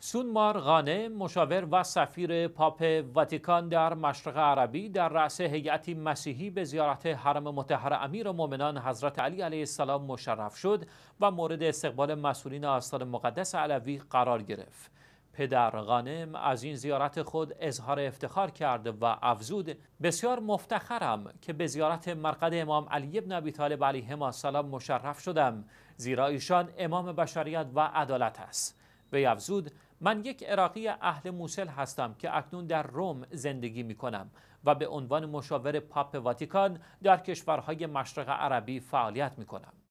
سونمار غانه مشاور و سفیر پاپ واتیکان در مشرق عربی در رأس هیئت مسیحی به زیارت حرم متحر امیر مؤمنان حضرت علی علیه السلام مشرف شد و مورد استقبال مسئولین آستان مقدس علوی قرار گرفت. پدر غانم از این زیارت خود اظهار افتخار کرد و افزود بسیار مفتخرم که به زیارت مرقد امام علی ابن ابی طالب علیه السلام مشرف شدم زیرا ایشان امام بشریت و عدالت است. به افزود من یک عراقی اهل موسل هستم که اکنون در روم زندگی می کنم و به عنوان مشاور پاپ واتیکان در کشورهای مشرق عربی فعالیت می کنم.